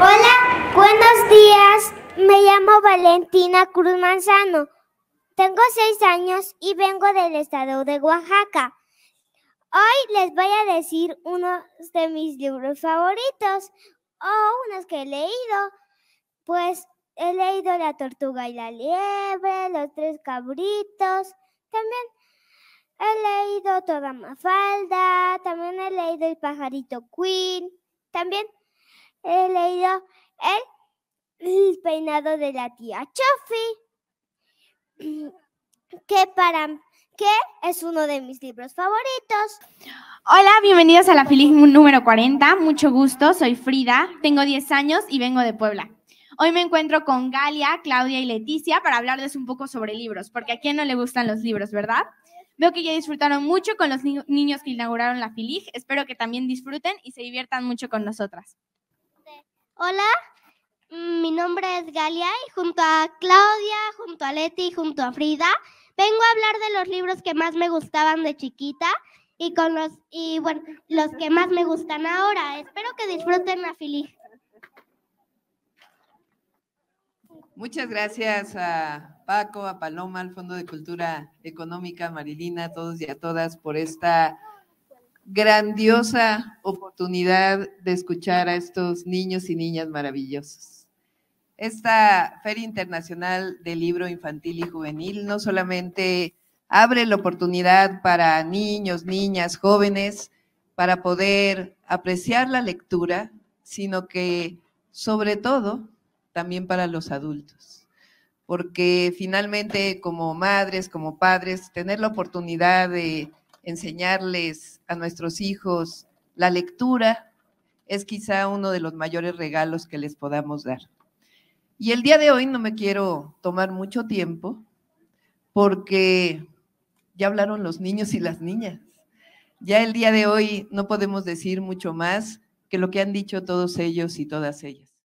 Hola, buenos días. Me llamo Valentina Cruz Manzano. Tengo seis años y vengo del estado de Oaxaca. Hoy les voy a decir unos de mis libros favoritos o unos que he leído. Pues he leído La tortuga y la liebre, Los tres cabritos, también he leído Toda Mafalda, también he leído El pajarito Queen, también he leído el peinado de la tía Chofi, que para que es uno de mis libros favoritos. Hola, bienvenidos a la Filig número 40. Mucho gusto, soy Frida, tengo 10 años y vengo de Puebla. Hoy me encuentro con Galia, Claudia y Leticia para hablarles un poco sobre libros, porque a quién no le gustan los libros, ¿verdad? Veo que ya disfrutaron mucho con los niños que inauguraron la FILIG. Espero que también disfruten y se diviertan mucho con nosotras. Hola, mi nombre es Galia y junto a Claudia, junto a Leti junto a Frida, vengo a hablar de los libros que más me gustaban de chiquita y con los y bueno, los que más me gustan ahora. Espero que disfruten la fili. Muchas gracias a Paco, a Paloma, al Fondo de Cultura Económica, Marilina, a todos y a todas por esta grandiosa oportunidad de escuchar a estos niños y niñas maravillosos. Esta Feria Internacional del Libro Infantil y Juvenil no solamente abre la oportunidad para niños, niñas, jóvenes, para poder apreciar la lectura, sino que sobre todo también para los adultos. Porque finalmente como madres, como padres, tener la oportunidad de enseñarles a nuestros hijos la lectura es quizá uno de los mayores regalos que les podamos dar. Y el día de hoy no me quiero tomar mucho tiempo porque ya hablaron los niños y las niñas. Ya el día de hoy no podemos decir mucho más que lo que han dicho todos ellos y todas ellas.